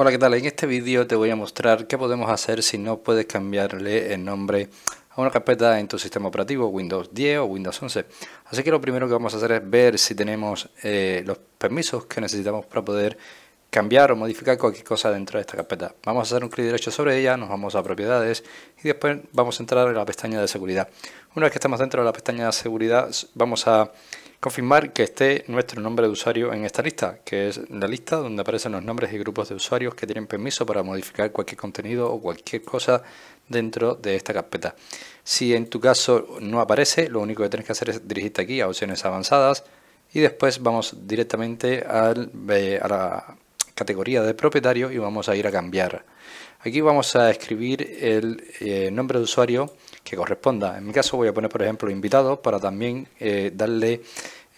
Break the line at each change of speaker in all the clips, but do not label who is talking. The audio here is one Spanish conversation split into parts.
Hola, ¿qué tal? En este vídeo te voy a mostrar qué podemos hacer si no puedes cambiarle el nombre a una carpeta en tu sistema operativo Windows 10 o Windows 11. Así que lo primero que vamos a hacer es ver si tenemos eh, los permisos que necesitamos para poder cambiar o modificar cualquier cosa dentro de esta carpeta. Vamos a hacer un clic derecho sobre ella, nos vamos a propiedades y después vamos a entrar en la pestaña de seguridad. Una vez que estamos dentro de la pestaña de seguridad vamos a Confirmar que esté nuestro nombre de usuario en esta lista, que es la lista donde aparecen los nombres y grupos de usuarios que tienen permiso para modificar cualquier contenido o cualquier cosa dentro de esta carpeta. Si en tu caso no aparece, lo único que tienes que hacer es dirigirte aquí a opciones avanzadas y después vamos directamente eh, a la categoría de propietario y vamos a ir a cambiar. Aquí vamos a escribir el eh, nombre de usuario que corresponda. En mi caso voy a poner, por ejemplo, invitado para también eh, darle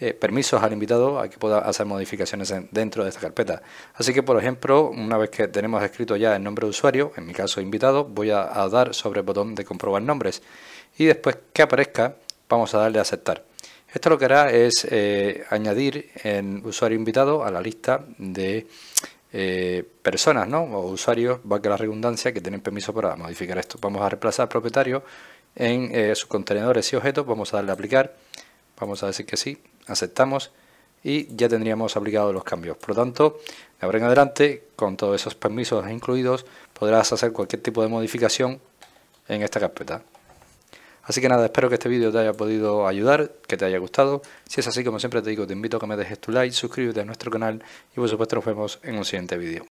eh, permisos al invitado a que pueda hacer modificaciones dentro de esta carpeta. Así que, por ejemplo, una vez que tenemos escrito ya el nombre de usuario, en mi caso invitado, voy a, dar sobre el botón de comprobar nombres y después que aparezca vamos a darle a aceptar. Esto lo que hará es eh, añadir el usuario invitado a la lista de eh, personas ¿no? o usuarios, va que la redundancia, que tienen permiso para modificar esto. Vamos a reemplazar propietario en sus contenedores y objetos, vamos a darle a aplicar, vamos a decir que sí, aceptamos y ya tendríamos aplicados los cambios. Por lo tanto, de ahora en adelante, con todos esos permisos incluidos, podrás hacer cualquier tipo de modificación en esta carpeta. Así que nada, espero que este vídeo te haya podido ayudar, que te haya gustado. Si es así, como siempre te digo, te invito a que me dejes tu like, suscríbete a nuestro canal y por supuesto nos vemos en un siguiente vídeo.